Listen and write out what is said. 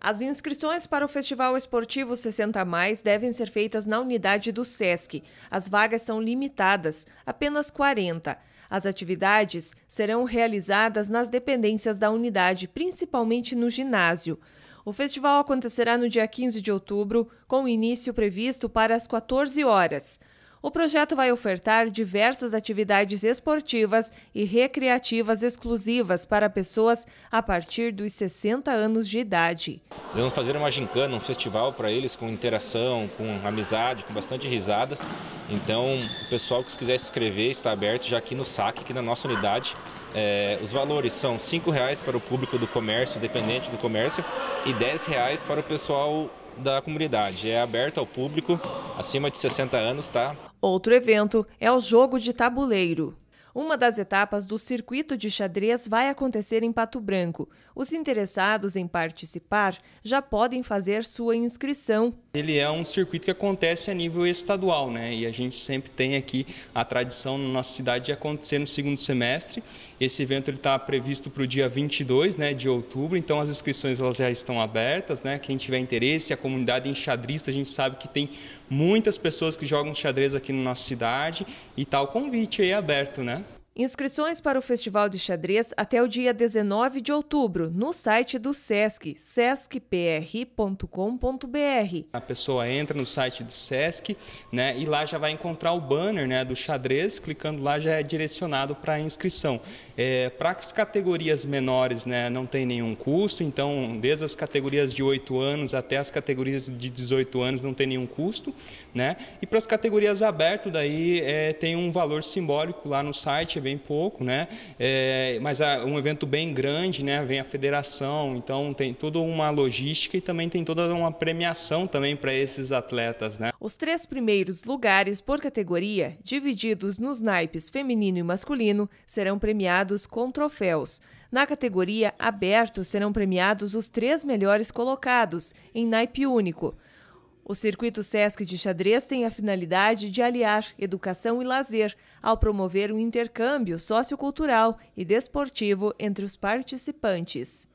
As inscrições para o Festival Esportivo 60 Mais devem ser feitas na unidade do SESC. As vagas são limitadas, apenas 40. As atividades serão realizadas nas dependências da unidade, principalmente no ginásio. O festival acontecerá no dia 15 de outubro, com início previsto para as 14 horas. O projeto vai ofertar diversas atividades esportivas e recreativas exclusivas para pessoas a partir dos 60 anos de idade. Vamos fazer uma gincana, um festival para eles com interação, com amizade, com bastante risadas. Então, o pessoal que quiser se inscrever está aberto já aqui no SAC, aqui na nossa unidade. É, os valores são R$ reais para o público do comércio, dependente do comércio, e R$ reais para o pessoal da comunidade. É aberto ao público acima de 60 anos, tá? Outro evento é o jogo de tabuleiro. Uma das etapas do circuito de xadrez vai acontecer em Pato Branco. Os interessados em participar já podem fazer sua inscrição ele é um circuito que acontece a nível estadual, né? E a gente sempre tem aqui a tradição na nossa cidade de acontecer no segundo semestre. Esse evento está previsto para o dia 22 né, de outubro, então as inscrições elas já estão abertas. Né? Quem tiver interesse, a comunidade enxadrista, a gente sabe que tem muitas pessoas que jogam xadrez aqui na nossa cidade e está o convite aí aberto, né? Inscrições para o Festival de Xadrez até o dia 19 de outubro, no site do SESC, sescpr.com.br. A pessoa entra no site do SESC né, e lá já vai encontrar o banner né, do xadrez, clicando lá já é direcionado para a inscrição. É, para as categorias menores né, não tem nenhum custo, então desde as categorias de 8 anos até as categorias de 18 anos não tem nenhum custo. Né? E para as categorias abertas daí é, tem um valor simbólico lá no site, é bem pouco, né? É, mas é um evento bem grande, né? Vem a federação, então tem toda uma logística e também tem toda uma premiação também para esses atletas, né? Os três primeiros lugares por categoria, divididos nos naipes feminino e masculino, serão premiados com troféus. Na categoria aberto serão premiados os três melhores colocados em naipe único. O Circuito Sesc de Xadrez tem a finalidade de aliar educação e lazer, ao promover um intercâmbio sociocultural e desportivo entre os participantes.